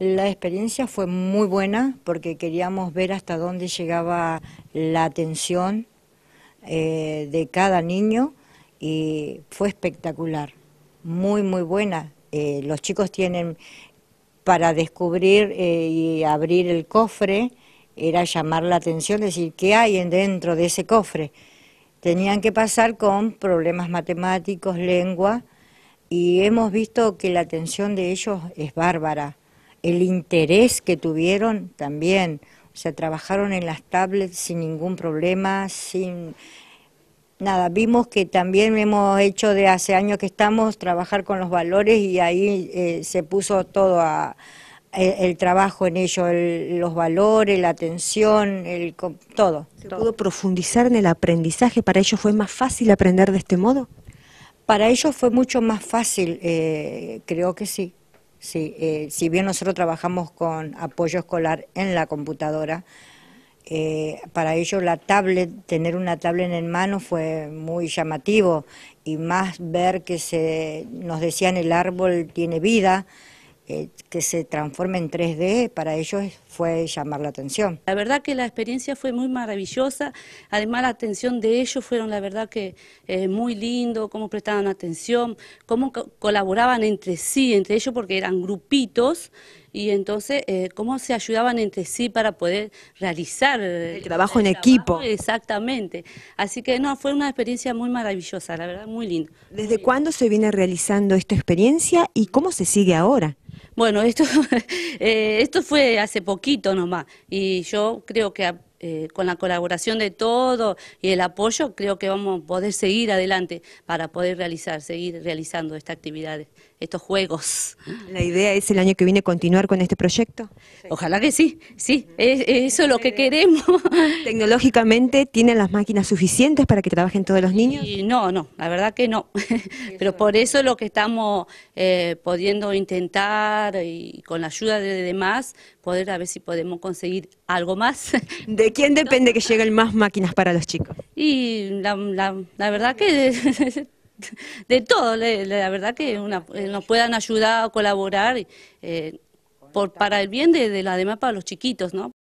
La experiencia fue muy buena porque queríamos ver hasta dónde llegaba la atención eh, de cada niño y fue espectacular, muy, muy buena. Eh, los chicos tienen para descubrir eh, y abrir el cofre, era llamar la atención, decir, ¿qué hay dentro de ese cofre? Tenían que pasar con problemas matemáticos, lengua, y hemos visto que la atención de ellos es bárbara el interés que tuvieron también. O sea, trabajaron en las tablets sin ningún problema, sin nada. Vimos que también hemos hecho de hace años que estamos trabajar con los valores y ahí eh, se puso todo el, trabajo en ellos, los valores, la atención, el, todo. ¿Se todo. pudo profundizar en el aprendizaje? ¿Para ellos fue más fácil aprender de este modo? Para ellos fue mucho más fácil, eh, creo que sí. Sí, eh, si bien nosotros trabajamos con apoyo escolar en la computadora, eh, para ellos la tablet, tener una tablet en mano fue muy llamativo y más ver que se nos decían el árbol tiene vida, eh, que se transforme en 3D para ellos fue llamar la atención. La verdad que la experiencia fue muy maravillosa, además la atención de ellos fueron la verdad que eh, muy lindo, cómo prestaban atención, cómo colaboraban entre sí, entre ellos porque eran grupitos y entonces eh, cómo se ayudaban entre sí para poder realizar el trabajo en equipo. Exactamente. Así que no, fue una experiencia muy maravillosa, la verdad, muy linda. ¿Desde cuándo se viene realizando esta experiencia y cómo se sigue ahora? Bueno, esto, eh, esto fue hace poquito nomás y yo creo que eh, con la colaboración de todo y el apoyo, creo que vamos a poder seguir adelante para poder realizar, seguir realizando estas actividades, estos juegos. ¿La idea es el año que viene continuar con este proyecto? Ojalá que sí, sí, eso es lo que queremos. ¿Tecnológicamente tienen las máquinas suficientes para que trabajen todos los niños? no, no, la verdad que no. Pero por eso lo que estamos eh, pudiendo intentar y con la ayuda de demás, poder a ver si podemos conseguir algo más. ¿De ¿De quién depende que lleguen más máquinas para los chicos? Y la, verdad que de todo, la verdad que eh, nos puedan ayudar a colaborar eh, por, para el bien de, de la demás, para los chiquitos, ¿no?